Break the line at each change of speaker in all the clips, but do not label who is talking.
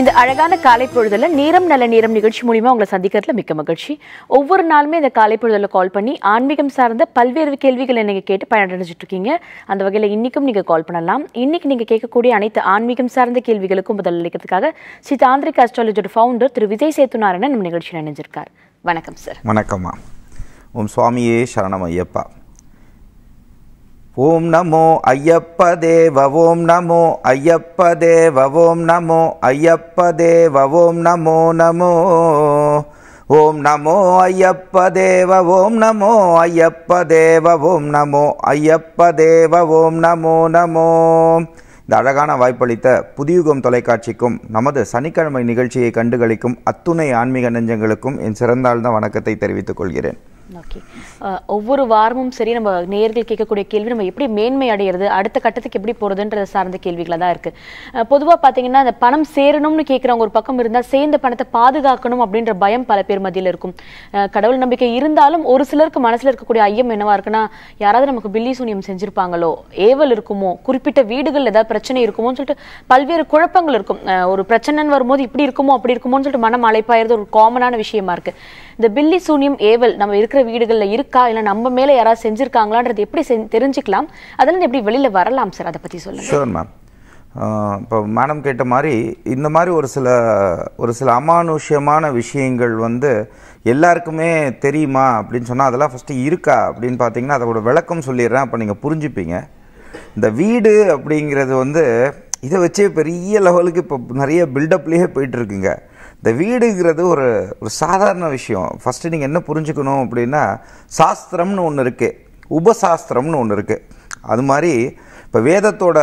இந்த அழகான காலை பொழுதில் நேரம் நல்ல நேரம் நிகழ்ச்சி மூலிமா உங்களை சந்திக்கிறதுல மிக்க மகிழ்ச்சி ஒவ்வொரு நாளுமே இந்த காலை பொழுதில் கால் பண்ணி ஆன்மீகம் சார்ந்த பல்வேறு கேள்விகளை நீங்கள் கேட்டு பயனடைஞ்சிட்டு இருக்கீங்க அந்த வகையில் இன்றைக்கும் நீங்கள் கால் பண்ணலாம் இன்றைக்கி நீங்கள் கேட்கக்கூடிய அனைத்து ஆன்மீகம் சார்ந்த கேள்விகளுக்கும் பதிலளிக்கிறதுக்காக ஸ்ரீ தாந்திரிக் அஸ்ட்ராலஜோட ஃபவுண்டர் திரு விஜய் சேத்துநாராயணன் நம்ம நிகழ்ச்சியில் இணைஞ்சிருக்கார் வணக்கம் சார்
வணக்கம்மா ஓம் சுவாமியே சரணம் ஐயப்பா ஓம் நமோ ஐயப்ப தேவ ஓம் நமோ ஐயப்ப தேவ ஓம் நமோ ஐயப்ப தேவ ஓம் நமோ நமோ ஓம் நமோ ஐயப்ப தேவ ஓம் நமோ ஐயப்ப தேவ ஓம் நமோ ஐயப்ப தேவ ஓம் நமோ நமோ இந்த அழகான வாய்ப்பளித்த புதியுகம் தொலைக்காட்சிக்கும் நமது சனிக்கிழமை நிகழ்ச்சியை கண்டுகளிக்கும் அத்துணை ஆன்மீக நெஞ்சங்களுக்கும் என் சிறந்தாழ்ந்த வணக்கத்தை தெரிவித்துக் கொள்கிறேன் ஓகே
uh, ஒவ்வொரு வாரமும் சரி நம்ம நேர்கள் கேட்கக்கூடிய கேள்வி நம்ம எப்படி மேன்மை அடைகிறது அடுத்த கட்டத்துக்கு எப்படி போகிறதுன்றத சார்ந்த கேள்விகளை தான் இருக்குது uh, பொதுவாக பார்த்தீங்கன்னா அந்த பணம் சேரணும்னு கேட்குறவங்க ஒரு பக்கம் இருந்தால் சேர்ந்த பணத்தை பாதுகாக்கணும் அப்படின்ற பயம் பல பேர் மத்தியில் இருக்கும் uh, கடவுள் நம்பிக்கை இருந்தாலும் ஒரு சிலருக்கு மனசில் இருக்கக்கூடிய ஐயம் என்னவா இருக்குன்னா யாராவது நமக்கு பில்லி சூனியம் செஞ்சுருப்பாங்களோ ஏவல் இருக்குமோ குறிப்பிட்ட வீடுகள் ஏதாவது பிரச்சனை இருக்குமோன்னு சொல்லிட்டு பல்வேறு குழப்பங்கள் இருக்கும் ஒரு பிரச்சனைன்னு வரும்போது இப்படி இருக்குமோ அப்படி இருக்குமோன்னு சொல்லிட்டு மனம் அழைப்பாயிருது ஒரு காமனான விஷயமா இருக்குது இந்த பில்லி சூனியம் ஏவல் நம்ம இருக்கிற இருக்கிற வீடுகளில் இருக்கா இல்லை நம்ம மேலே யாராவது செஞ்சுருக்காங்களான்றது எப்படி தெரிஞ்சுக்கலாம் அதெல்லாம் எப்படி வெளியில் வரலாம் சார் அதை பற்றி சொல்லுங்கள்
ஷோர் மேம் இப்போ மேடம் கேட்ட மாதிரி இந்த மாதிரி ஒரு சில ஒரு சில அமானுஷ்யமான விஷயங்கள் வந்து எல்லாருக்குமே தெரியுமா அப்படின்னு சொன்னால் அதெல்லாம் ஃபஸ்ட்டு இருக்கா அப்படின்னு பார்த்தீங்கன்னா அதோட விளக்கம் சொல்லிடுறேன் அப்போ நீங்கள் புரிஞ்சுப்பீங்க இந்த வீடு அப்படிங்கிறது வந்து இதை வச்சே பெரிய லெவலுக்கு இப்போ நிறைய பில்டப்லேயே போயிட்டுருக்குங்க இந்த வீடுங்கிறது ஒரு ஒரு சாதாரண விஷயம் ஃபஸ்ட்டு நீங்கள் என்ன புரிஞ்சுக்கணும் அப்படின்னா சாஸ்திரம்னு ஒன்று இருக்குது உபசாஸ்திரம்னு ஒன்று இருக்குது அது மாதிரி இப்போ வேதத்தோட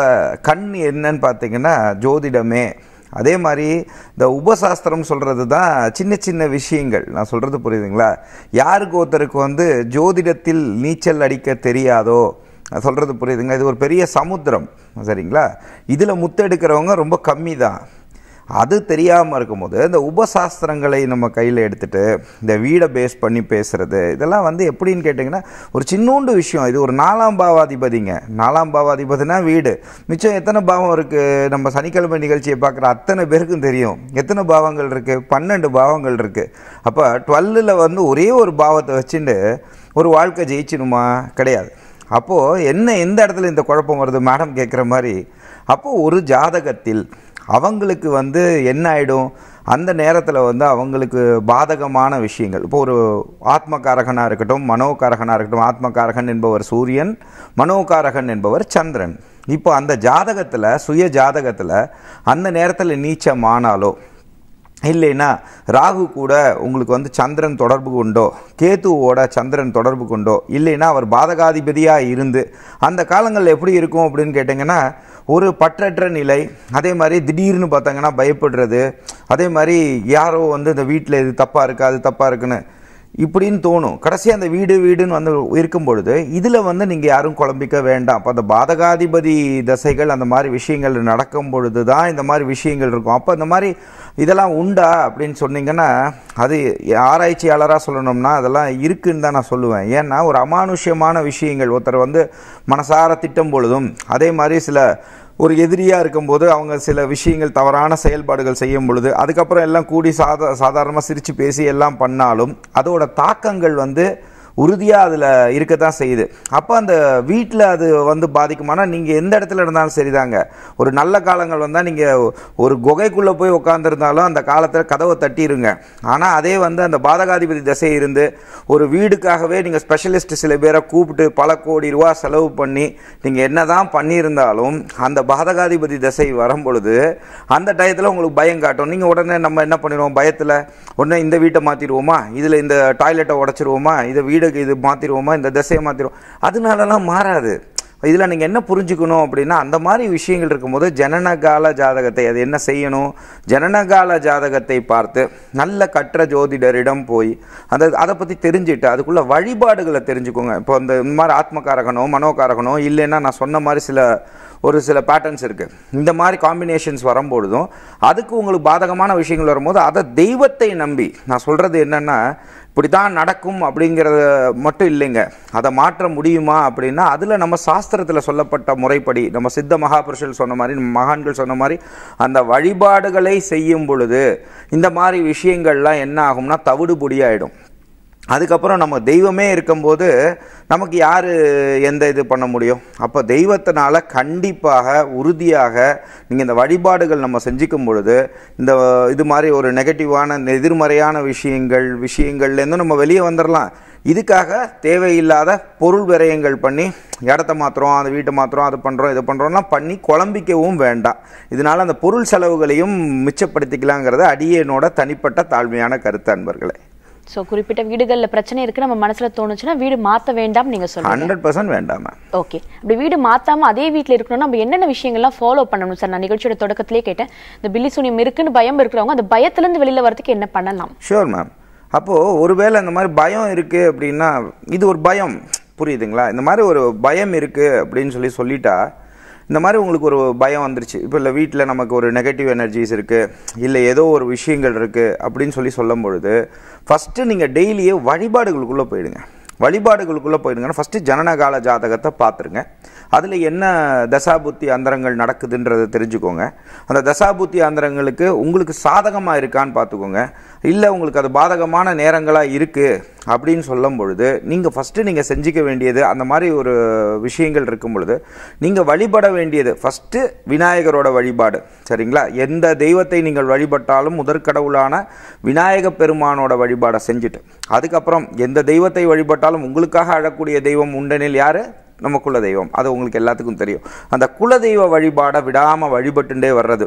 கண் என்னன்னு பார்த்தீங்கன்னா ஜோதிடமே அதே மாதிரி இந்த உபசாஸ்திரம் சொல்கிறது தான் சின்ன சின்ன விஷயங்கள் நான் சொல்கிறது புரியுதுங்களா யாருக்கு ஒருத்தருக்கு வந்து ஜோதிடத்தில் நீச்சல் அடிக்க தெரியாதோ சொல்கிறது புரியுதுங்க இது ஒரு பெரிய சமுத்திரம் சரிங்களா இதில் முத்தெடுக்கிறவங்க ரொம்ப கம்மி தான் அது தெரியாமல் இருக்கும்போது இந்த உபசாஸ்திரங்களை நம்ம கையில் எடுத்துகிட்டு இந்த வீடை பேஸ் பண்ணி பேசுகிறது இதெல்லாம் வந்து எப்படின்னு கேட்டிங்கன்னா ஒரு சின்னூண்டு விஷயம் இது ஒரு நாலாம் பாவாதிபதிங்க நாலாம் பாவாதிபதினா வீடு மிச்சம் எத்தனை பாவம் இருக்குது நம்ம சனிக்கிழமை நிகழ்ச்சியை பார்க்குற அத்தனை பேருக்கும் தெரியும் எத்தனை பாவங்கள் இருக்குது பன்னெண்டு பாவங்கள் இருக்குது அப்போ டுவெல்லில் வந்து ஒரே ஒரு பாவத்தை வச்சுட்டு ஒரு வாழ்க்கை ஜெயிச்சிடுமா கிடையாது அப்போது என்ன எந்த இடத்துல இந்த குழப்பம் வருது மேடம் கேட்குற மாதிரி அப்போது ஒரு ஜாதகத்தில் அவங்களுக்கு வந்து என்ன ஆகிடும் அந்த நேரத்தில் வந்து அவங்களுக்கு பாதகமான விஷயங்கள் இப்போ ஒரு ஆத்மகாரகனாக இருக்கட்டும் மனோகாரகனாக இருக்கட்டும் ஆத்மகாரகன் என்பவர் சூரியன் மனோகாரகன் என்பவர் சந்திரன் இப்போ அந்த ஜாதகத்தில் சுய ஜாதகத்தில் அந்த நேரத்தில் நீச்சமானாலோ இல்லைன்னா ராகு கூட உங்களுக்கு வந்து சந்திரன் தொடர்பு கொண்டோ கேத்துவோட சந்திரன் தொடர்பு கொண்டோ இல்லைன்னா அவர் பாதகாதிபதியாக இருந்து அந்த காலங்களில் எப்படி இருக்கும் அப்படின்னு கேட்டிங்கன்னா ஒரு பற்றற்ற நிலை அதே மாதிரி திடீர்னு பார்த்தாங்கன்னா பயப்படுறது அதே மாதிரி யாரோ வந்து இந்த வீட்டில் இது தப்பாக இருக்குது அது தப்பாக இருக்குன்னு இப்படின்னு தோணும் கடைசியாக அந்த வீடு வீடுன்னு வந்து இருக்கும் பொழுது இதில் வந்து நீங்கள் யாரும் குழம்பிக்க வேண்டாம் அப்போ அந்த பாதகாதிபதி தசைகள் அந்த மாதிரி விஷயங்கள் நடக்கும் பொழுது தான் இந்த மாதிரி விஷயங்கள் இருக்கும் அப்போ இந்த மாதிரி இதெல்லாம் உண்டா அப்படின்னு சொன்னீங்கன்னா அது ஆராய்ச்சியாளராக சொல்லணும்னா அதெல்லாம் இருக்குன்னு தான் நான் சொல்லுவேன் ஏன்னா ஒரு அமானுஷ்யமான விஷயங்கள் ஒருத்தர் வந்து மனசார திட்டம் பொழுதும் அதே மாதிரி சில ஒரு எதிரியாக இருக்கும்போது அவங்க சில விஷயங்கள் தவறான செயல்பாடுகள் செய்யும் பொழுது அதுக்கப்புறம் எல்லாம் கூடி சாதா சாதாரணமாக சிரித்து பேசி எல்லாம் பண்ணாலும் அதோட தாக்கங்கள் வந்து உறுதியாக அதில் இருக்க தான் செய்யுது அப்போ அந்த வீட்டில் அது வந்து பாதிக்குமானா நீங்கள் எந்த இடத்துல இருந்தாலும் சரிதாங்க ஒரு நல்ல காலங்கள் வந்தால் நீங்கள் ஒரு குகைக்குள்ளே போய் உட்காந்துருந்தாலும் அந்த காலத்தில் கதவை தட்டிடுங்க ஆனால் அதே வந்து அந்த பாதகாதிபதி திசை இருந்து ஒரு வீடுக்காகவே நீங்கள் ஸ்பெஷலிஸ்ட் சில பேரை கூப்பிட்டு பல கோடி ரூபா செலவு பண்ணி நீங்கள் என்ன தான் பண்ணியிருந்தாலும் அந்த பாதகாதிபதி திசை வரும் பொழுது அந்த டயத்தில் உங்களுக்கு பயம் காட்டும் நீங்கள் உடனே நம்ம என்ன பண்ணிடுவோம் பயத்தில் உடனே இந்த வீட்டை மாற்றிடுவோமா இதில் இந்த டாய்லெட்டை உடச்சிடுவோமா இதை வீடு வீடு இது மாற்றிடுவோமா இந்த திசையை மாற்றிடுவோம் அதனாலலாம் மாறாது இதில் நீங்கள் என்ன புரிஞ்சுக்கணும் அப்படின்னா அந்த மாதிரி விஷயங்கள் இருக்கும்போது ஜனனகால ஜாதகத்தை அது என்ன செய்யணும் ஜனனகால ஜாதகத்தை பார்த்து நல்ல கற்ற ஜோதிடரிடம் போய் அந்த அதை பற்றி தெரிஞ்சுட்டு அதுக்குள்ளே வழிபாடுகளை தெரிஞ்சுக்கோங்க இப்போ இந்த மாதிரி ஆத்மகாரகனோ மனோகாரகனோ இல்லைன்னா நான் சொன்ன மாதிரி சில ஒரு சில பேட்டர்ன்ஸ் இருக்குது இந்த மாதிரி காம்பினேஷன்ஸ் வரும்பொழுதும் அதுக்கு உங்களுக்கு பாதகமான விஷயங்கள் வரும்போது அதை தெய்வத்தை நம்பி நான் சொல்கிறது என்னென்னா இப்படி தான் நடக்கும் அப்படிங்கிறத மட்டும் இல்லைங்க அதை மாற்ற முடியுமா அப்படின்னா அதில் நம்ம சாஸ்திரத்தில் சொல்லப்பட்ட முறைப்படி நம்ம சித்த மகாபுருஷர்கள் சொன்ன மாதிரி நம்ம மகான்கள் சொன்ன மாதிரி அந்த வழிபாடுகளை செய்யும் பொழுது இந்த மாதிரி விஷயங்கள்லாம் என்ன ஆகும்னா தவிடு பொடியாயிடும் அதுக்கப்புறம் நம்ம தெய்வமே இருக்கும்போது நமக்கு யார் எந்த இது பண்ண முடியும் அப்போ தெய்வத்தினால் கண்டிப்பாக உறுதியாக நீங்கள் இந்த வழிபாடுகள் நம்ம செஞ்சுக்கும் பொழுது இந்த இது மாதிரி ஒரு நெகட்டிவான எதிர்மறையான விஷயங்கள் விஷயங்கள்லேருந்து நம்ம வெளியே வந்துடலாம் இதுக்காக தேவையில்லாத பொருள் விரயங்கள் பண்ணி இடத்த மாத்திரம் அந்த வீட்டை மாத்திரம் அது பண்ணுறோம் இது பண்ணுறோம்லாம் பண்ணி குழம்பிக்கவும் வேண்டாம் இதனால் அந்த பொருள் செலவுகளையும் மிச்சப்படுத்திக்கலாங்கிறத அடியனோட தனிப்பட்ட தாழ்மையான கருத்து அன்பர்களே
ஸோ குறிப்பிட்ட வீடுகளில் பிரச்சனை இருக்குது நம்ம மனசில் தோணுச்சுன்னா வீடு மாற்ற வேண்டாம் நீங்கள் சொல்லுங்கள் ஹண்ட்ரட் பர்சன்ட் வேண்டாம் ஓகே அப்படி வீடு மாற்றாமல் அதே வீட்டில் இருக்கணும்னா நம்ம என்னென்ன விஷயங்கள்லாம் ஃபாலோ பண்ணணும் சார் நான் நிகழ்ச்சியோட தொடக்கத்திலே கேட்டேன் இந்த பில்லி சூனியம் இருக்குன்னு பயம் இருக்கிறவங்க அந்த பயத்துலேருந்து வெளியில் வரதுக்கு என்ன பண்ணலாம்
ஷோர் மேம் அப்போது ஒருவேளை இந்த மாதிரி பயம் இருக்குது அப்படின்னா இது ஒரு பயம் புரியுதுங்களா இந்த மாதிரி ஒரு பயம் இருக்குது அப்படின்னு சொல்லி சொல்லிட்டா இந்த மாதிரி உங்களுக்கு ஒரு பயம் வந்துருச்சு இப்போ இல்லை வீட்டில் நமக்கு ஒரு நெகட்டிவ் எனர்ஜிஸ் இருக்குது இல்லை ஏதோ ஒரு விஷயங்கள் இருக்குது அப்படின்னு சொல்லி சொல்லும் பொழுது ஃபஸ்ட்டு நீங்கள் டெய்லியே வழிபாடுகளுக்குள்ளே போயிடுங்க வழிபாடுகளுக்குள்ளே போயிடுங்கன்னா ஃபஸ்ட்டு ஜனனகால ஜாதகத்தை பார்த்துருங்க அதில் என்ன தசாபுத்தி அந்தரங்கள் நடக்குதுன்றதை தெரிஞ்சுக்கோங்க அந்த தசாபுத்தி அந்தரங்களுக்கு உங்களுக்கு சாதகமாக இருக்கான்னு பார்த்துக்கோங்க இல்லை உங்களுக்கு அது பாதகமான நேரங்களாக இருக்குது அப்படின்னு சொல்லும் பொழுது நீங்கள் ஃபஸ்ட்டு நீங்கள் செஞ்சிக்க வேண்டியது அந்த மாதிரி ஒரு விஷயங்கள் இருக்கும் பொழுது நீங்கள் வழிபட வேண்டியது ஃபஸ்ட்டு விநாயகரோட வழிபாடு சரிங்களா எந்த தெய்வத்தை நீங்கள் வழிபட்டாலும் முதற்கடவுளான விநாயக பெருமானோட வழிபாடை செஞ்சுட்டு அதுக்கப்புறம் எந்த தெய்வத்தை வழிபட்டாலும் உங்களுக்காக அழக்கூடிய தெய்வம் உண்டனில் யார் நம்ம குலதெய்வம் அது உங்களுக்கு எல்லாத்துக்கும் தெரியும் அந்த குலதெய்வ வழிபாடை விடாமல் வழிபட்டுண்டே வர்றது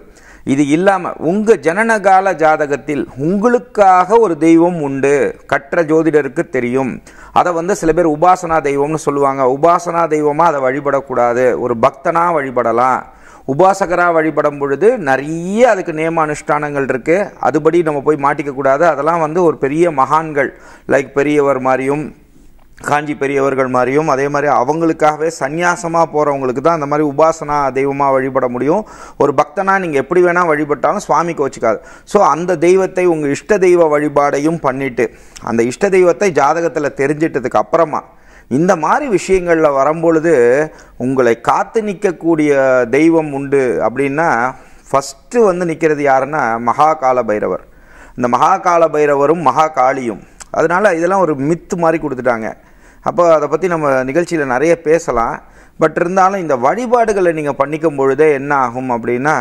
இது இல்லாமல் உங்கள் ஜனனகால ஜாதகத்தில் உங்களுக்காக ஒரு தெய்வம் உண்டு கற்ற ஜோதிடருக்கு தெரியும் அதை வந்து சில பேர் உபாசனா தெய்வம்னு சொல்லுவாங்க உபாசனா தெய்வமாக அதை வழிபடக்கூடாது ஒரு பக்தனாக வழிபடலாம் உபாசகராக வழிபடும் பொழுது நிறைய அதுக்கு நியம அனுஷ்டானங்கள் இருக்குது அதுபடி நம்ம போய் மாட்டிக்கக்கூடாது அதெல்லாம் வந்து ஒரு பெரிய மகான்கள் லைக் பெரியவர் மாதிரியும் காஞ்சி பெரியவர்கள் மாதிரியும் அதே மாதிரி அவங்களுக்காகவே சந்நியாசமாக போகிறவங்களுக்கு தான் அந்த மாதிரி உபாசனா தெய்வமாக வழிபட முடியும் ஒரு பக்தனாக நீங்கள் எப்படி வேணால் வழிபட்டாலும் சுவாமி வச்சுக்காது ஸோ அந்த தெய்வத்தை உங்கள் இஷ்ட தெய்வ வழிபாடையும் பண்ணிவிட்டு அந்த இஷ்ட தெய்வத்தை ஜாதகத்தில் தெரிஞ்சிட்டதுக்கு அப்புறமா இந்த மாதிரி விஷயங்களில் வரும்பொழுது உங்களை காத்து நிற்கக்கூடிய தெய்வம் உண்டு அப்படின்னா ஃபஸ்ட்டு வந்து நிற்கிறது யாருன்னா மகாகால பைரவர் இந்த மகாகால பைரவரும் மகாகாளியும் அதனால் இதெல்லாம் ஒரு மித்து மாதிரி கொடுத்துட்டாங்க அப்போ அதை பற்றி நம்ம நிகழ்ச்சியில் நிறைய பேசலாம் பட் இருந்தாலும் இந்த வழிபாடுகளை நீங்கள் பண்ணிக்கும் பொழுதே என்ன ஆகும் அப்படின்னா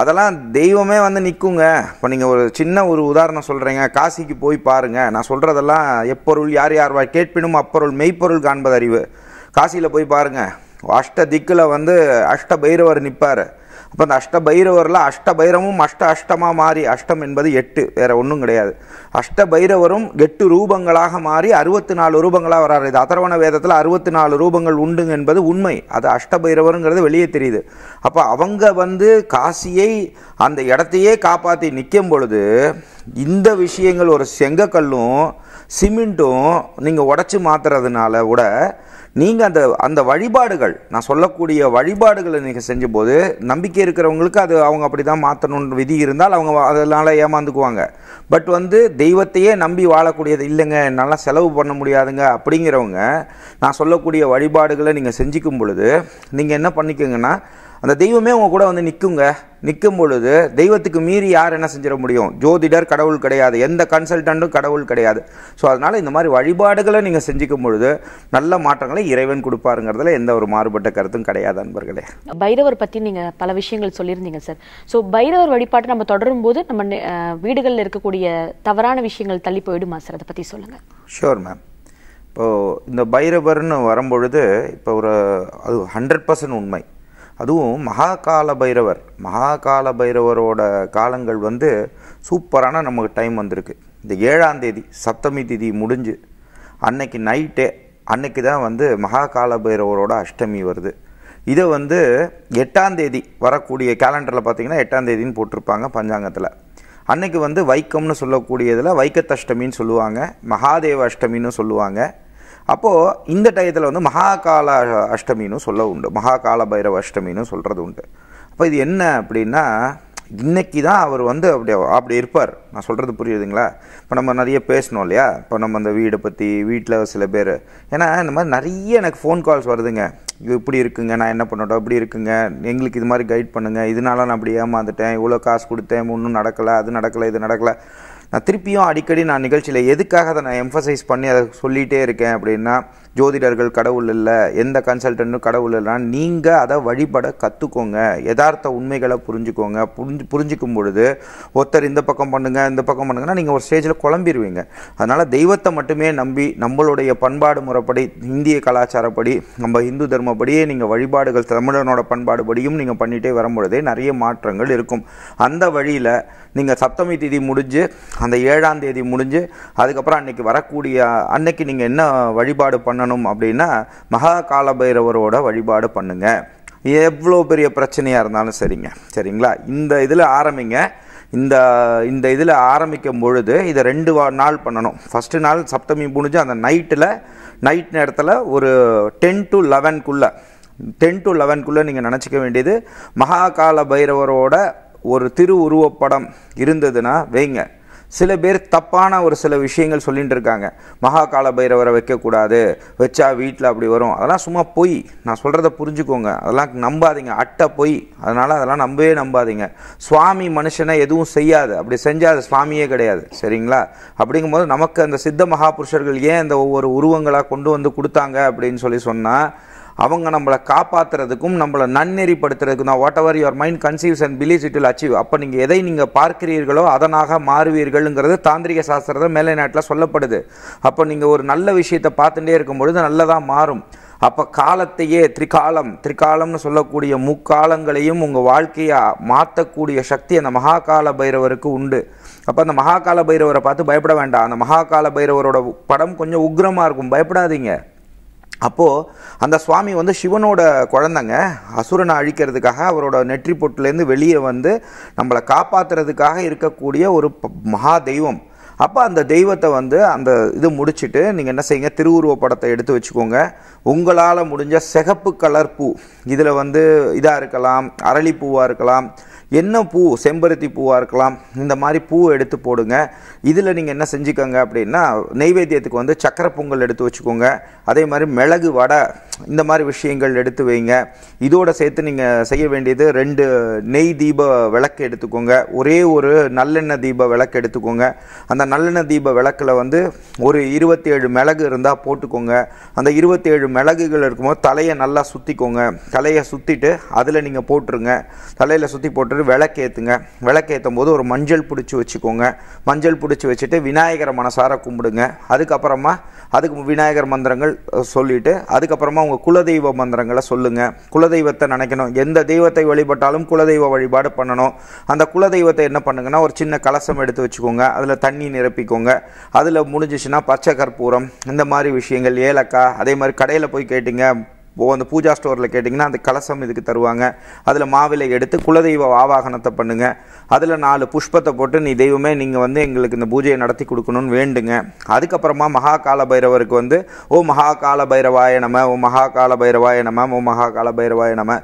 அதெல்லாம் தெய்வமே வந்து நிற்குங்க இப்போ நீங்கள் ஒரு சின்ன ஒரு உதாரணம் சொல்கிறீங்க காசிக்கு போய் பாருங்கள் நான் சொல்கிறதெல்லாம் எப்பொருள் யார் யார் கேட்பினும் அப்பொருள் மெய்ப்பொருள் காண்பது அறிவு காசியில் போய் பாருங்கள் அஷ்ட திக்கில் வந்து அஷ்ட பைரவர் நிற்பார் அப்போ அந்த அஷ்ட பைரவரில் அஷ்ட அஷ்ட அஷ்டமாக மாறி அஷ்டம் என்பது எட்டு வேறு ஒன்றும் கிடையாது அஷ்ட பைரவரும் எட்டு ரூபங்களாக மாறி அறுபத்தி நாலு ரூபங்களாக வராரு இது அதரவண வேதத்தில் அறுபத்தி நாலு ரூபங்கள் உண்டுங்க என்பது உண்மை அது அஷ்ட பைரவருங்கிறது வெளியே தெரியுது அப்போ அவங்க வந்து காசியை அந்த இடத்தையே காப்பாற்றி நிற்கும் பொழுது இந்த விஷயங்கள் ஒரு செங்கக்கல்லும் சிமெண்ட்டும் நீங்கள் உடச்சி மாற்றுறதுனால கூட நீங்கள் அந்த அந்த வழிபாடுகள் நான் சொல்லக்கூடிய வழிபாடுகளை நீங்கள் செஞ்சபோது நம்பிக்கை இருக்கிறவங்களுக்கு அது அவங்க அப்படி தான் மாற்றணும்னு விதி இருந்தால் அவங்க அதனால் ஏமாந்துக்குவாங்க பட் வந்து தெய்வத்தையே நம்பி வாழக்கூடியது இல்லைங்க என்னால் செலவு பண்ண முடியாதுங்க அப்படிங்கிறவங்க நான் சொல்லக்கூடிய வழிபாடுகளை நீங்கள் செஞ்சுக்கும் பொழுது நீங்கள் என்ன பண்ணிக்கோங்கன்னா அந்த தெய்வமே உங்க கூட வந்து நிற்குங்க நிற்கும் பொழுது தெய்வத்துக்கு மீறி யார் என்ன செஞ்சிட முடியும் ஜோதிடர் கடவுள் கிடையாது எந்த கன்சல்டண்ட்டும் கடவுள் கிடையாது ஸோ அதனால் இந்த மாதிரி வழிபாடுகளை நீங்கள் செஞ்சுக்கும் பொழுது நல்ல மாற்றங்களை இறைவன் கொடுப்பாருங்கிறதுல எந்த ஒரு மாறுபட்ட கருத்தும் கிடையாது அன்பர்களே
பைரவர் பற்றி நீங்கள் பல விஷயங்கள் சொல்லியிருந்தீங்க சார் ஸோ பைரவர் வழிபாட்டை நம்ம தொடரும் போது நம்ம வீடுகளில் இருக்கக்கூடிய தவறான விஷயங்கள் தள்ளி போயிடுமா சார் அதை பற்றி சொல்லுங்கள்
ஷோர் மேம் இப்போது இந்த பைரவர்னு வரும்பொழுது இப்போ ஒரு அது ஹண்ட்ரட் பர்சன்ட் உண்மை அதுவும் மகாகால பைரவர் மகாகால பைரவரோட காலங்கள் வந்து சூப்பரான நமக்கு டைம் வந்திருக்கு இந்த ஏழாம் தேதி சப்தமி திதி முடிஞ்சு அன்னைக்கு நைட்டே அன்னைக்கு தான் வந்து மகாகால பைரவரோட அஷ்டமி வருது இதை வந்து எட்டாம் தேதி வரக்கூடிய கேலண்டரில் பார்த்திங்கன்னா எட்டாம் தேதினு போட்டிருப்பாங்க பஞ்சாங்கத்தில் அன்னைக்கு வந்து வைக்கம்னு சொல்லக்கூடியதில் வைக்கத்தஷ்டமின்னு சொல்லுவாங்க மகாதேவ அஷ்டமின்னு சொல்லுவாங்க அப்போது இந்த டயத்தில் வந்து மகாகால அஷ்டமின்னு சொல்ல உண்டு மகாகால பைரவ அஷ்டமின்னு சொல்கிறது உண்டு அப்போ இது என்ன அப்படின்னா இன்னைக்கு தான் அவர் வந்து அப்படி அப்படி இருப்பார் நான் சொல்கிறது புரியுதுங்களா இப்போ நம்ம நிறைய பேசணும் இல்லையா இப்போ நம்ம அந்த வீடை பற்றி வீட்டில் சில பேர் ஏன்னா இந்த மாதிரி நிறைய எனக்கு ஃபோன் கால்ஸ் வருதுங்க இது இப்படி இருக்குங்க நான் என்ன பண்ணட்டும் அப்படி இருக்குங்க எங்களுக்கு இது மாதிரி கைட் பண்ணுங்கள் இதனால நான் அப்படி ஏமாந்துட்டேன் இவ்வளோ காசு கொடுத்தேன் ஒன்றும் நடக்கலை அது நடக்கலை இது நடக்கலை நான் திருப்பியும் அடிக்கடி நான் நிகழ்ச்சியில் எதுக்காக அதை நான் எம்ஃபசைஸ் பண்ணி அதை சொல்லிகிட்டே இருக்கேன் அப்படின்னா ஜோதிடர்கள் கடவுள் இல்லை எந்த கன்சல்டன்ட்டும் கடவுள் இல்லைனா நீங்கள் அதை வழிபட கற்றுக்கோங்க யதார்த்த உண்மைகளை புரிஞ்சுக்கோங்க புரிஞ்சு புரிஞ்சிக்கும் பொழுது ஒருத்தர் இந்த பக்கம் பண்ணுங்கள் இந்த பக்கம் பண்ணுங்கன்னா நீங்கள் ஒரு ஸ்டேஜில் குழம்பிடுவீங்க அதனால் தெய்வத்தை மட்டுமே நம்பி நம்மளுடைய பண்பாடு முறைப்படி இந்திய கலாச்சாரப்படி நம்ம இந்து தர்மப்படியே நீங்கள் வழிபாடுகள் தமிழனோட பண்பாடுபடியும் நீங்கள் பண்ணிகிட்டே வரும்பொழுதே நிறைய மாற்றங்கள் இருக்கும் அந்த வழியில் நீங்கள் சப்தமி திதி முடிஞ்சு அந்த ஏழாம் தேதி முடிஞ்சு அதுக்கப்புறம் அன்றைக்கி வரக்கூடிய அன்னைக்கு நீங்கள் என்ன வழிபாடு பண்ணணும் அப்படின்னா மகா காலபைரவரோட வழிபாடு பண்ணுங்கள் எவ்வளோ பெரிய பிரச்சனையாக இருந்தாலும் சரிங்க சரிங்களா இந்த இதில் ஆரம்பிங்க இந்த இந்த இதில் ஆரம்பிக்கும் பொழுது இதை ரெண்டு நாள் பண்ணணும் ஃபஸ்ட்டு நாள் சப்தமி முடிஞ்சு அந்த நைட்டில் நைட் நேரத்தில் ஒரு டென் டு லெவன்குள்ளே டென் டு லெவன்குள்ளே நீங்கள் நினச்சிக்க வேண்டியது மகாகால பைரவரோட ஒரு திருவுருவப்படம் இருந்ததுன்னா வைங்க சில பேர் தப்பான ஒரு சில விஷயங்கள் சொல்லிகிட்டு இருக்காங்க மகாகால பைரவரை வைக்கக்கூடாது வச்சா வீட்டில் அப்படி வரும் அதெல்லாம் சும்மா பொய் நான் சொல்கிறத புரிஞ்சுக்கோங்க அதெல்லாம் நம்பாதீங்க அட்டை பொய் அதனால் அதெல்லாம் நம்பவே நம்பாதீங்க சுவாமி மனுஷனை எதுவும் செய்யாது அப்படி செஞ்சால் சுவாமியே கிடையாது சரிங்களா அப்படிங்கும்போது நமக்கு அந்த சித்த மகாபுருஷர்கள் ஏன் இந்த ஒவ்வொரு உருவங்களாக கொண்டு வந்து கொடுத்தாங்க அப்படின்னு சொல்லி சொன்னால் அவங்க நம்மளை காப்பாற்றுறதுக்கும் நம்மளை நன்னெறிப்படுத்துறதுக்கும் தான் whatever your mind conceives and believes it will achieve அப்போ நீங்கள் எதை நீங்கள் பார்க்கிறீர்களோ அதனாக மாறுவீர்கள்ங்கிறது தாந்திரிக சாஸ்திரத்தை மேலை நாட்டில் சொல்லப்படுது அப்போ நீங்கள் ஒரு நல்ல விஷயத்தை பார்த்துட்டே இருக்கும்பொழுது நல்லதாக மாறும் அப்போ காலத்தையே திரிகாலம் திரிகாலம்னு சொல்லக்கூடிய முக்காலங்களையும் உங்கள் வாழ்க்கையாக மாற்றக்கூடிய சக்தி அந்த மகாகால பைரவருக்கு உண்டு அப்போ அந்த மகாகால பைரவரை பார்த்து பயப்பட வேண்டாம் அந்த மகாகால பைரவரோட படம் கொஞ்சம் உக்ரமாக இருக்கும் பயப்படாதீங்க அப்போது அந்த சுவாமி வந்து சிவனோட குழந்தைங்க அசுரனை அழிக்கிறதுக்காக அவரோட நெற்றி பொட்டுலேருந்து வெளியே வந்து நம்மளை காப்பாற்றுறதுக்காக இருக்கக்கூடிய ஒரு மகா தெய்வம் அப்போ அந்த தெய்வத்தை வந்து அந்த இது முடிச்சுட்டு நீங்கள் என்ன செய்யுங்க திருவுருவ படத்தை எடுத்து வச்சுக்கோங்க உங்களால் முடிஞ்ச சிகப்பு கலர் பூ இதில் வந்து இதாக இருக்கலாம் அரளிப்பூவாக இருக்கலாம் என்ன பூ செம்பருத்தி பூவாக இருக்கலாம் இந்த மாதிரி பூ எடுத்து போடுங்க இதில் நீங்கள் என்ன செஞ்சுக்கோங்க அப்படின்னா நெய்வேத்தியத்துக்கு வந்து சக்கரை பொங்கல் எடுத்து வச்சுக்கோங்க அதே மாதிரி மிளகு வடை இந்த மாதிரி விஷயங்கள் எடுத்து வைங்க இதோட சேர்த்து நீங்கள் செய்ய வேண்டியது ரெண்டு நெய் தீப விளக்கு எடுத்துக்கோங்க ஒரே ஒரு நல்லெண்ணெய் தீப விளக்கு எடுத்துக்கோங்க அந்த நல்லெண்ணெய் தீப விளக்கில் வந்து ஒரு இருபத்தி ஏழு மிளகு இருந்தால் போட்டுக்கோங்க அந்த இருபத்தி ஏழு மிளகுகள் இருக்கும்போது தலையை நல்லா சுற்றிக்கோங்க தலையை சுற்றிட்டு அதில் நீங்கள் போட்டுருங்க தலையில் சுற்றி போட்டு பண்ணுறது விளக்கேற்றுங்க விளக்கேற்றும் போது ஒரு மஞ்சள் பிடிச்சி வச்சுக்கோங்க மஞ்சள் பிடிச்சி வச்சுட்டு விநாயகரை மனசார கும்பிடுங்க அதுக்கப்புறமா அதுக்கு விநாயகர் மந்திரங்கள் சொல்லிவிட்டு அதுக்கப்புறமா உங்கள் குலதெய்வ மந்திரங்களை சொல்லுங்கள் குலதெய்வத்தை நினைக்கணும் எந்த தெய்வத்தை வழிபட்டாலும் குலதெய்வ வழிபாடு பண்ணணும் அந்த குலதெய்வத்தை என்ன பண்ணுங்கன்னா ஒரு சின்ன கலசம் எடுத்து வச்சுக்கோங்க அதில் தண்ணி நிரப்பிக்கோங்க அதில் முடிஞ்சிச்சுன்னா பச்சை கற்பூரம் இந்த மாதிரி விஷயங்கள் ஏலக்காய் அதே மாதிரி கடையில் போய் கேட்டிங்க அந்த பூஜா ஸ்டோரில் கேட்டிங்கன்னா அந்த கலசம் இதுக்கு தருவாங்க அதில் மாவிலை எடுத்து குலதெய்வ ஆவாகனத்தை பண்ணுங்கள் அதில் நாலு புஷ்பத்தை போட்டு நீ தெய்வமே நீங்கள் வந்து எங்களுக்கு இந்த பூஜையை நடத்தி கொடுக்கணும்னு வேண்டுங்க அதுக்கப்புறமா மகா கால பைரவருக்கு வந்து ஓ மகா கால பைரவாய நம ஓ மகா கால பைரவாய நம ஓ மகா கால பைரவாய நம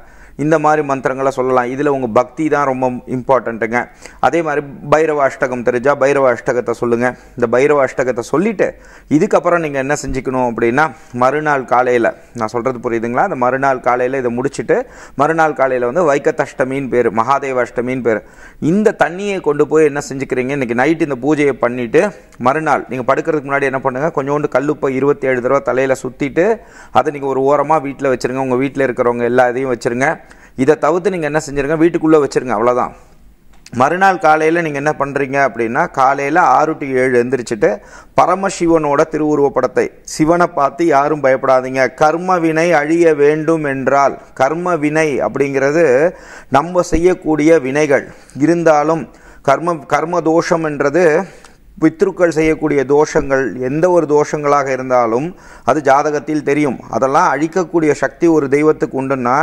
இந்த மாதிரி மந்திரங்களை சொல்லலாம் இதில் உங்கள் பக்தி தான் ரொம்ப இம்பார்ட்டண்ட்டுங்க அதே மாதிரி பைரவ அஷ்டகம் தெரிஞ்சால் பைரவ அஷ்டகத்தை சொல்லுங்கள் இந்த பைரவ அஷ்டகத்தை சொல்லிவிட்டு இதுக்கப்புறம் நீங்கள் என்ன செஞ்சுக்கணும் அப்படின்னா மறுநாள் காலையில் நான் சொல்கிறது புரியுதுங்களா அந்த மறுநாள் காலையில் இதை முடிச்சுட்டு மறுநாள் காலையில் வந்து வைக்கத்தஷ்டமின்னு பேர் மகாதேவ அஷ்டமின்னு பேர் இந்த தண்ணியை கொண்டு போய் என்ன செஞ்சுக்கிறீங்க இன்றைக்கி நைட்டு இந்த பூஜையை பண்ணிவிட்டு மறுநாள் நீங்கள் படுக்கிறதுக்கு முன்னாடி என்ன பண்ணுங்கள் கொஞ்சோண்டு கல்லுப்பை இருபத்தி ஏழு தடவை தலையில் சுற்றிட்டு அதை நீங்கள் ஒரு ஓரமாக வீட்டில் வச்சுருங்க உங்கள் வீட்டில் இருக்கிறவங்க எல்லா இதையும் வச்சுருங்க இதை தவிர்த்து நீங்கள் என்ன செஞ்சுருங்க வீட்டுக்குள்ளே வச்சுருங்க அவ்வளோதான் மறுநாள் காலையில் நீங்கள் என்ன பண்ணுறீங்க அப்படின்னா காலையில் ஆறு டு ஏழு எழுந்திரிச்சிட்டு பரமசிவனோட திருவுருவப்படத்தை சிவனை பார்த்து யாரும் பயப்படாதீங்க கர்ம வினை அழிய வேண்டும் என்றால் கர்ம வினை அப்படிங்கிறது நம்ம செய்யக்கூடிய வினைகள் இருந்தாலும் கர்ம கர்ம தோஷம் என்றது பித்ருக்கள் செய்யக்கூடிய தோஷங்கள் எந்த ஒரு தோஷங்களாக இருந்தாலும் அது ஜாதகத்தில் தெரியும் அதெல்லாம் அழிக்கக்கூடிய சக்தி ஒரு தெய்வத்துக்கு உண்டுன்னா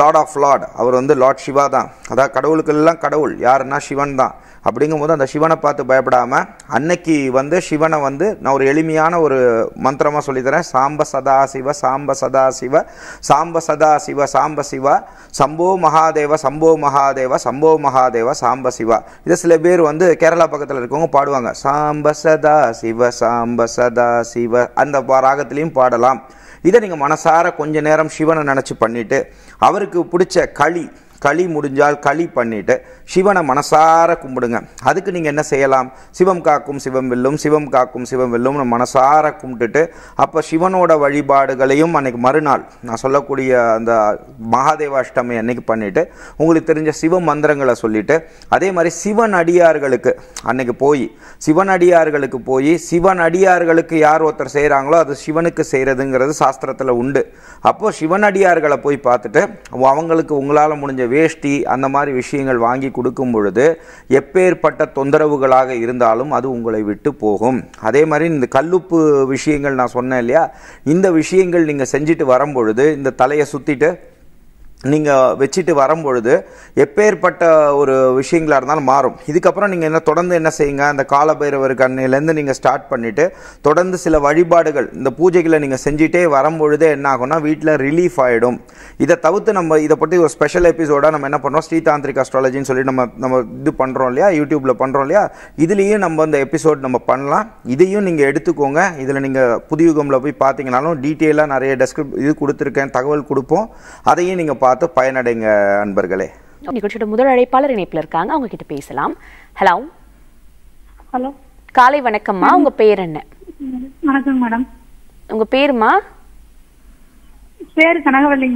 லார்ட் ஆஃப் லார்ட் அவர் வந்து லார்ட் சிவா தான் அதாவது கடவுளுக்கெல்லாம் கடவுள் யாருன்னா சிவன் தான் அப்படிங்கும்போது அந்த சிவனை பார்த்து பயப்படாமல் அன்னைக்கு வந்து சிவனை வந்து நான் ஒரு எளிமையான ஒரு மந்திரமாக சொல்லித்தரேன் சாம்ப சதா சிவ சாம்ப சதா சிவ சாம்ப சதா சிவ சாம்ப சிவா சம்போ மகாதேவ சம்போ மகாதேவ சம்போ மகாதேவ சாம்ப சிவா இதை சில பேர் வந்து கேரளா பக்கத்தில் இருக்கவங்க பாடுவாங்க சாம்ப சதா சிவ சாம்ப சதா சிவ அந்த ராகத்திலையும் பாடலாம் இதை நீங்கள் மனசார கொஞ்ச நேரம் சிவனை நினச்சி பண்ணிவிட்டு அவருக்கு பிடிச்ச களி களி முடிஞ்சால் களி பண்ணிவிட்டு சிவனை மனசார கும்பிடுங்க அதுக்கு நீங்கள் என்ன செய்யலாம் சிவம் காக்கும் சிவம் வெல்லும் சிவம் காக்கும் சிவம் வெல்லும்னு மனசார கும்பிட்டுட்டு அப்போ சிவனோட வழிபாடுகளையும் அன்றைக்கு மறுநாள் நான் சொல்லக்கூடிய அந்த மகாதேவாஷ்டமி அன்னைக்கு பண்ணிவிட்டு உங்களுக்கு தெரிஞ்ச சிவ மந்திரங்களை சொல்லிவிட்டு அதே மாதிரி சிவன் அடியார்களுக்கு அன்னைக்கு போய் சிவன் அடியார்களுக்கு போய் சிவன் அடியார்களுக்கு யார் ஒருத்தர் செய்கிறாங்களோ அது சிவனுக்கு செய்கிறதுங்கிறது சாஸ்திரத்தில் உண்டு அப்போது சிவன் அடியார்களை போய் பார்த்துட்டு அவங்களுக்கு உங்களால் முடிஞ்ச வேஷ்டி அந்த மாதிரி விஷயங்கள் வாங்கி கொடுக்கும் பொழுது எப்பேற்பட்ட தொந்தரவுகளாக இருந்தாலும் அது உங்களை விட்டு போகும் அதே மாதிரி இந்த கல்லுப்பு விஷயங்கள் நான் சொன்னேன் இல்லையா இந்த விஷயங்கள் நீங்கள் செஞ்சுட்டு வரும்பொழுது இந்த தலையை சுற்றிட்டு நீங்கள் வச்சுட்டு வரும்பொழுது எப்பேற்பட்ட ஒரு விஷயங்களாக இருந்தாலும் மாறும் இதுக்கப்புறம் நீங்கள் என்ன தொடர்ந்து என்ன செய்யுங்க அந்த காலபைரவருக்கு அன்னையிலேருந்து நீங்கள் ஸ்டார்ட் பண்ணிவிட்டு தொடர்ந்து சில வழிபாடுகள் இந்த பூஜைகளை நீங்கள் செஞ்சுட்டே வரும்பொழுதே என்ன ஆகும்னா வீட்டில் ரிலீஃப் ஆகிடும் இதை தவிர்த்து நம்ம இதை பற்றி ஒரு ஸ்பெஷல் எபிசோடாக நம்ம என்ன பண்ணுறோம் ஸ்ரீதாந்திரிக் அஸ்ட்ராலஜின்னு சொல்லி நம்ம நம்ம இது பண்ணுறோம் இல்லையா யூடியூப்பில் பண்ணுறோம் இல்லையா இதுலேயும் நம்ம அந்த எபிசோட் நம்ம பண்ணலாம் இதையும் நீங்கள் எடுத்துக்கோங்க இதில் நீங்கள் புதியுகமில் போய் பார்த்தீங்கனாலும் டீட்டெயிலாக நிறைய டெஸ்கிரிப் இது கொடுத்துருக்கேன் தகவல் கொடுப்போம் அதையும் நீங்கள் பார்த்து பார்த்து பயனடைங்க அன்பர்களே
நிகழ்ச்சியோட முதல் அழைப்பாளர் இணைப்பில் இருக்காங்க அவங்க கிட்ட பேசலாம் ஹலோ ஹலோ காலை வணக்கம்மா உங்க பேர் என்ன வணக்கம் மேடம் உங்க பேருமா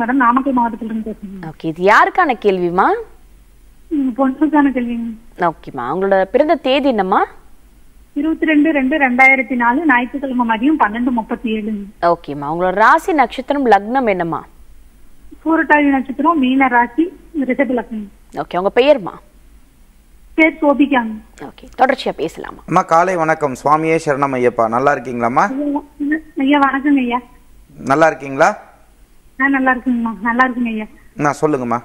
மேடம் நாமக்கல் மாவட்டத்துல இருந்து பேசுறேன் ஓகே இது யாருக்கான கேள்விமா பொண்ணுக்கான ஓகேமா உங்களோட பிறந்த தேதி என்னம்மா இருபத்தி ரெண்டு ரெண்டு ரெண்டாயிரத்தி நாலு ஞாயிற்றுக்கிழமை மதியம் பன்னெண்டு முப்பத்தி ஏழு ஓகேம்மா உங்களோட ராசி நட்சத்திரம் லக்னம் என்னம்மா பூரட்டாதி நட்சத்திரம் மீன ராசி ரிஷப லக்னம் ஓகே உங்க பெயர்மா பேர் சோபிகாங்க ஓகே தொடர்ச்சியா பேசலாமா
அம்மா காலை வணக்கம் சுவாமியே சரணம் ஐயப்பா நல்லா இருக்கீங்களாம்மா
ஐயா வணக்கம் ஐயா நல்லா இருக்கீங்களா நல்லா இருக்குங்கம்மா நல்லா இருக்குங்க ஐயா நான் சொல்லுங்கம்மா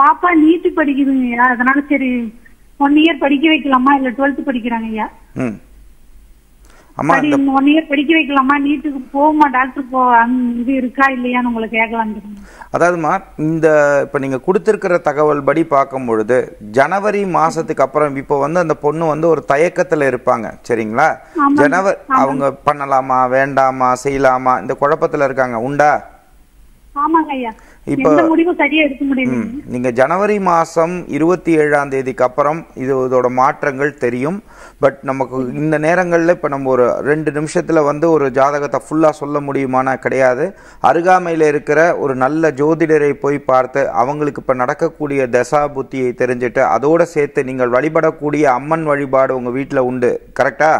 பாப்பா நீட் படிக்குதுங்க ஐயா அதனால சரி ஒன் இயர் படிக்க வைக்கலாமா இல்ல டுவெல்த் படிக்கிறாங்க ஐயா அம்மா இந்த ஒன் இயர் படிக்க வைக்கலாமா நீட்டுக்கு போகுமா டாக்டர் போ இது இருக்கா இல்லையான்னு உங்களை கேட்கலாம்
அதாவதுமா இந்த இப்போ நீங்கள் கொடுத்துருக்கிற தகவல் படி பார்க்கும் பொழுது ஜனவரி மாதத்துக்கு அப்புறம் இப்போ வந்து அந்த பொண்ணு வந்து ஒரு தயக்கத்தில் இருப்பாங்க சரிங்களா ஜனவரி அவங்க பண்ணலாமா வேண்டாமா செய்யலாமா இந்த குழப்பத்தில் இருக்காங்க உண்டா
ஆமாங்க ஐயா இப்போ முடிவு சரியா எடுக்க முடியும்
நீங்க ஜனவரி மாசம் இருபத்தி ஏழாம் தேதிக்கு அப்புறம் இது இதோட மாற்றங்கள் தெரியும் பட் நமக்கு இந்த நேரங்களில் இப்போ நம்ம ஒரு ரெண்டு நிமிஷத்துல வந்து ஒரு ஜாதகத்தை ஃபுல்லா சொல்ல முடியுமானா கிடையாது அருகாமையில இருக்கிற ஒரு நல்ல ஜோதிடரை போய் பார்த்து அவங்களுக்கு இப்போ நடக்கக்கூடிய தசா புத்தியை தெரிஞ்சுட்டு அதோட சேர்த்து நீங்கள் வழிபடக்கூடிய அம்மன் வழிபாடு உங்க வீட்டில் உண்டு கரெக்டா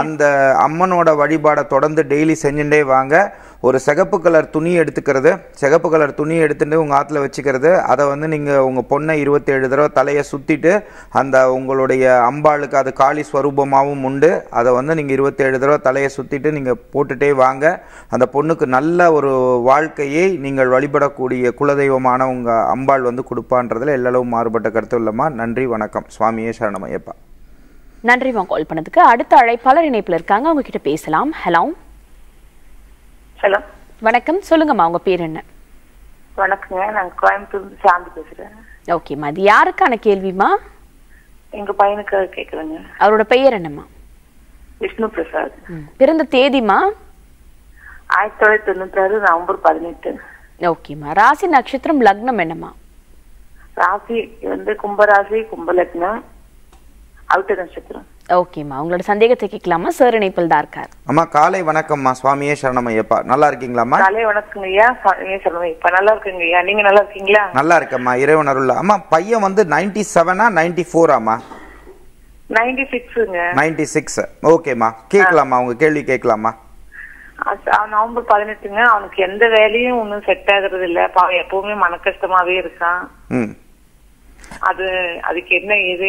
அந்த அம்மனோட வழிபாடை தொடர்ந்து டெய்லி செஞ்சுட்டே வாங்க ஒரு சிகப்பு கலர் துணி எடுத்துக்கிறது சிகப்பு கலர் துணி எடுத்துகிட்டு உங்கள் ஆற்றுல வச்சுக்கிறது அதை வந்து நீங்கள் உங்கள் பொண்ணை இருபத்தேழு தடவை தலையை சுற்றிட்டு அந்த உங்களுடைய அம்பாளுக்கு அது காளி ஸ்வரூபமாகவும் உண்டு அதை வந்து நீங்கள் இருபத்தேழு தடவை தலையை சுற்றிட்டு நீங்கள் போட்டுகிட்டே வாங்க அந்த பொண்ணுக்கு நல்ல ஒரு வாழ்க்கையை நீங்கள் வழிபடக்கூடிய குலதெய்வமான உங்கள் அம்பாள் வந்து கொடுப்பான்றதில் எல்லளவு மாறுபட்ட கருத்து இல்லம்மா நன்றி வணக்கம் சுவாமியே சரணமையப்பா
நன்றி வாங்க கால் பண்ணதுக்கு அடுத்த அழைப்பாளர் இணைப்பில் இருக்காங்க அவங்க கிட்ட பேசலாம் ஹலோ ஹலோ வணக்கம் சொல்லுங்கம்மா உங்க பேர் என்ன வணக்கங்க நான் கோயம்புத்தூர் சாந்தி பேசுறேன் ஓகேம்மா அது யாருக்கான கேள்விமா எங்க பையனுக்கு கேக்குறேங்க அவரோட பெயர் என்னம்மா விஷ்ணு பிரசாத் பிறந்த தேதிமா ஆயிரத்தி தொள்ளாயிரத்தி தொண்ணூத்தி ஆறு நவம்பர் பதினெட்டு ஓகேம்மா ராசி நட்சத்திரம் லக்னம் என்னம்மா ராசி வந்து கும்பராசி கும்பலக்னம் அவுட்ட நட்சத்திரம் ஓகேம்மா உங்களோட சந்தேகத்தை கேட்கலாமா சார் இணைப்பில் தான் இருக்கார்
அம்மா காலை வணக்கம்மா சுவாமியே சரணம் ஐயப்பா நல்லா இருக்கீங்களாம்மா காலை
வணக்கம் ஐயா சுவாமியே சரணம் ஐயப்பா நல்லா இருக்குங்க ஐயா நீங்க நல்லா இருக்கீங்களா
நல்லா இருக்கம்மா இறைவன் அருள் அம்மா பையன் வந்து நைன்டி செவனா நைன்டி ஃபோராமா
நைன்டி சிக்ஸுங்க
நைன்டி சிக்ஸ் ஓகேம்மா கேட்கலாமா உங்க கேள்வி கேட்கலாமா
நவம்பர் பதினெட்டுங்க அவனுக்கு எந்த வேலையும் ஒன்றும்
செட் ஆகுறது இல்லை எப்பவுமே மன கஷ்டமாவே இருக்கான் அது அதுக்கு என்ன இது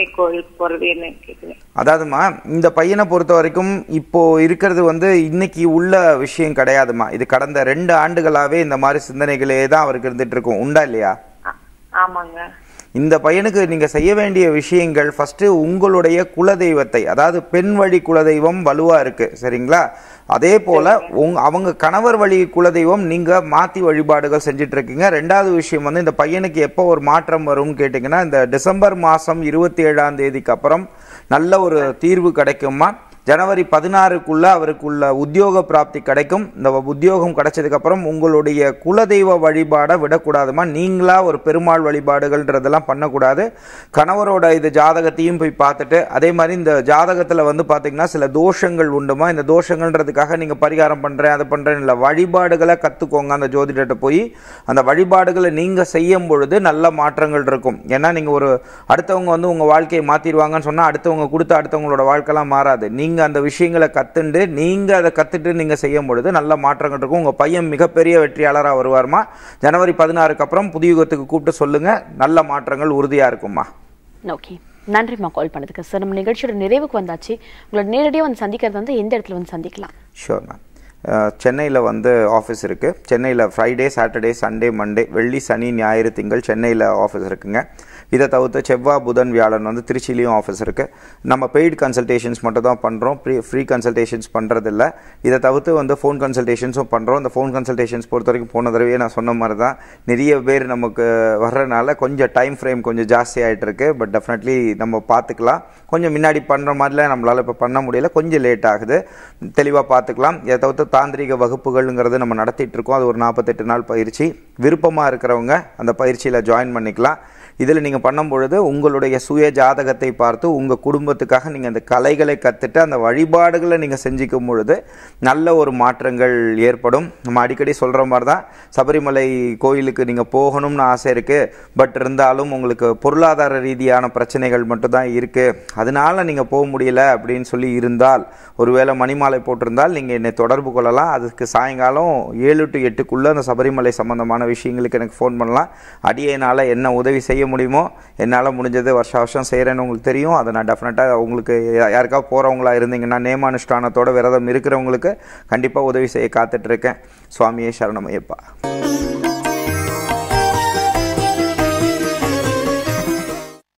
போறது என்ன அதாவதுமா இந்த பையனை பொறுத்த வரைக்கும் இப்போ இருக்கிறது வந்து இன்னைக்கு உள்ள விஷயம் கிடையாதுமா இது கடந்த ரெண்டு ஆண்டுகளாவே இந்த மாதிரி சிந்தனைகளே தான் அவருக்கு இருந்துட்டு இருக்கும் உண்டா இல்லையா ஆமாங்க இந்த பையனுக்கு நீங்க செய்ய வேண்டிய விஷயங்கள் ஃபர்ஸ்ட் உங்களுடைய குலதெய்வத்தை அதாவது பெண் வழி குலதெய்வம் வலுவா இருக்கு சரிங்களா அதே போல் உங் அவங்க கணவர் வழி குலதெய்வம் நீங்கள் மாற்றி வழிபாடுகள் இருக்கீங்க ரெண்டாவது விஷயம் வந்து இந்த பையனுக்கு எப்போ ஒரு மாற்றம் வரும்னு கேட்டீங்கன்னா இந்த டிசம்பர் மாதம் இருபத்தி ஏழாம் தேதிக்கு அப்புறம் நல்ல ஒரு தீர்வு கிடைக்குமா ஜனவரி பதினாறுக்குள்ளே அவருக்குள்ள உத்தியோக பிராப்தி கிடைக்கும் இந்த உத்தியோகம் கிடைச்சதுக்கப்புறம் உங்களுடைய குலதெய்வ வழிபாடை விடக்கூடாதுமா நீங்களாக ஒரு பெருமாள் வழிபாடுகள்ன்றதெல்லாம் பண்ணக்கூடாது கணவரோட இது ஜாதகத்தையும் போய் பார்த்துட்டு அதே மாதிரி இந்த ஜாதகத்தில் வந்து பார்த்திங்கன்னா சில தோஷங்கள் உண்டுமா இந்த தோஷங்கள்ன்றதுக்காக நீங்கள் பரிகாரம் பண்ணுறேன் அதை பண்ணுறேன் இல்லை வழிபாடுகளை கற்றுக்கோங்க அந்த ஜோதிடத்தை போய் அந்த வழிபாடுகளை நீங்கள் செய்யும் பொழுது நல்ல மாற்றங்கள் இருக்கும் ஏன்னா நீங்கள் ஒரு அடுத்தவங்க வந்து உங்கள் வாழ்க்கையை மாற்றிடுவாங்கன்னு சொன்னால் அடுத்தவங்க கொடுத்து அடுத்தவங்களோட வாழ்க்கைலாம் மாறாது நீங்கள் நீங்கள் அந்த விஷயங்களை கற்றுண்டு நீங்கள் அதை கற்றுட்டு நீங்கள் செய்யும் பொழுது நல்ல மாற்றங்கள் இருக்கும் உங்கள் பையன் மிகப்பெரிய வெற்றியாளராக வருவார்மா ஜனவரி பதினாறுக்கு அப்புறம் புதியுகத்துக்கு யுகத்துக்கு கூப்பிட்டு சொல்லுங்கள் நல்ல மாற்றங்கள் உறுதியாக இருக்கும்மா
ஓகே நன்றிம்மா கால் பண்ணதுக்கு சார் நம்ம நிகழ்ச்சியோட நிறைவுக்கு வந்தாச்சு உங்களோட நேரடியாக வந்து சந்திக்கிறது வந்து எந்த இடத்துல வந்து சந்திக்கலாம்
ஷோர் மேம் சென்னையில் வந்து ஆஃபீஸ் இருக்குது சென்னையில் ஃப்ரைடே சாட்டர்டே சண்டே மண்டே வெள்ளி சனி ஞாயிறு திங்கள் சென்னையில் ஆஃபீஸ் இருக்குங்க இதை தவிர்த்து செவ்வாய் புதன் வியாழன் வந்து திருச்சிலையும் ஆஃபீஸ் இருக்குது நம்ம பெய்டு கன்சல்டேஷன்ஸ் மட்டும் தான் பண்ணுறோம் ஃப்ரீ ஃப்ரீ கன்சல்டேஷன்ஸ் பண்ணுறதில்ல இதை தவிர்த்து வந்து ஃபோன் கன்சல்டேஷன்ஸும் பண்ணுறோம் அந்த ஃபோன் கன்சல்டேஷன்ஸ் பொறுத்த வரைக்கும் போன தடவையே நான் சொன்ன மாதிரி தான் நிறைய பேர் நமக்கு வர்றதுனால கொஞ்சம் டைம் ஃப்ரேம் கொஞ்சம் ஜாஸ்தி ஆகிட்டுருக்கு பட் டெஃபினெட்லி நம்ம பார்த்துக்கலாம் கொஞ்சம் முன்னாடி பண்ணுற மாதிரிலாம் நம்மளால் இப்போ பண்ண முடியல கொஞ்சம் லேட் ஆகுது தெளிவாக பார்த்துக்கலாம் இதை தவிர்த்து தாந்திரிக வகுப்புகள்ங்கிறது நம்ம நடத்திட்டு இருக்கோம் அது ஒரு நாற்பத்தெட்டு நாள் பயிற்சி விருப்பமாக இருக்கிறவங்க அந்த பயிற்சியில் ஜாயின் பண்ணிக்கலாம் இதில் நீங்கள் பண்ணும் பொழுது உங்களுடைய சுய ஜாதகத்தை பார்த்து உங்கள் குடும்பத்துக்காக நீங்கள் அந்த கலைகளை கற்றுட்டு அந்த வழிபாடுகளை நீங்கள் செஞ்சுக்கும் பொழுது நல்ல ஒரு மாற்றங்கள் ஏற்படும் நம்ம அடிக்கடி சொல்கிற மாதிரி தான் சபரிமலை கோயிலுக்கு நீங்கள் போகணும்னு ஆசை இருக்குது பட் இருந்தாலும் உங்களுக்கு பொருளாதார ரீதியான பிரச்சனைகள் மட்டும்தான் இருக்குது அதனால் நீங்கள் போக முடியல அப்படின்னு சொல்லி இருந்தால் ஒருவேளை மணிமாலை போட்டிருந்தால் நீங்கள் என்னை தொடர்பு கொள்ளலாம் அதுக்கு சாயங்காலம் ஏழு டு எட்டுக்குள்ளே அந்த சபரிமலை சம்மந்தமான விஷயங்களுக்கு எனக்கு ஃபோன் பண்ணலாம் அடியனால் என்ன உதவி செய்ய முடியுமோ என்னால் முடிஞ்சது வருஷ வருஷம் செய்கிறேன்னு உங்களுக்கு தெரியும் அதை நான் டெஃபினட்டாக உங்களுக்கு யாருக்காக போகிறவங்களா இருந்தீங்கன்னா நேமானுஷ்டானத்தோட விரதம் இருக்கிறவங்களுக்கு கண்டிப்பாக உதவி செய்ய காத்துட்ருக்கேன் சுவாமியே சரணமையப்பா